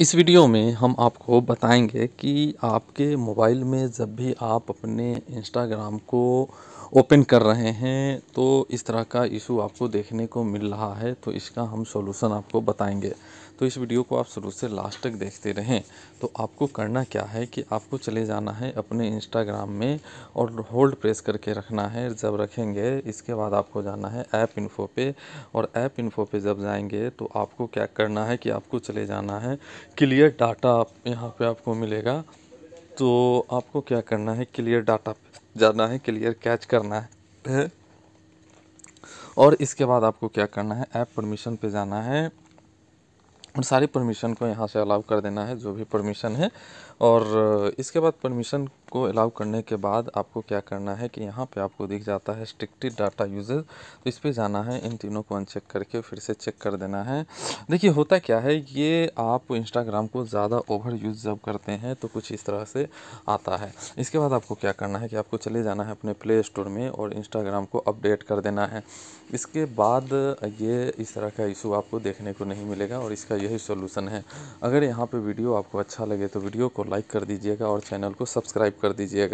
इस वीडियो में हम आपको बताएंगे कि आपके मोबाइल में जब भी आप अपने इंस्टाग्राम को ओपन कर रहे हैं तो इस तरह का इशू आपको देखने को मिल रहा है तो इसका हम सॉल्यूशन आपको बताएंगे तो इस वीडियो को आप शुरू से लास्ट तक देखते रहें तो आपको करना क्या है कि आपको चले जाना है अपने इंस्टाग्राम में और होल्ड प्रेस करके रखना है जब रखेंगे इसके बाद आपको जाना है ऐप इन्फो पे और ऐप इन्फो पे जब जाएंगे तो आपको क्या करना है कि आपको चले जाना है क्लियर डाटा यहाँ पे आपको मिलेगा तो आपको क्या करना है क्लियर डाटा पे जाना है क्लियर कैच करना है और इसके बाद आपको क्या करना है ऐप परमिशन पे जाना है और सारी परमिशन को यहाँ से अलाउ कर देना है जो भी परमिशन है और इसके बाद परमिशन को अलाउ करने के बाद आपको क्या करना है कि यहाँ पे आपको दिख जाता है स्ट्रिक्टेड डाटा यूजेज तो इस पर जाना है इन तीनों को अनचेक करके फिर से चेक कर देना है देखिए होता क्या है ये आप इंस्टाग्राम को ज़्यादा ओवर यूज जब करते हैं तो कुछ इस तरह से आता है इसके बाद आपको क्या करना है कि आपको चले जाना है अपने प्ले स्टोर में और इंस्टाग्राम को अपडेट कर देना है इसके बाद ये इस तरह का इशू आपको देखने को नहीं मिलेगा और इसका यही सोलूसन है अगर यहाँ पर वीडियो आपको अच्छा लगे तो वीडियो को लाइक कर दीजिएगा और चैनल को सब्सक्राइब कर दीजिएगा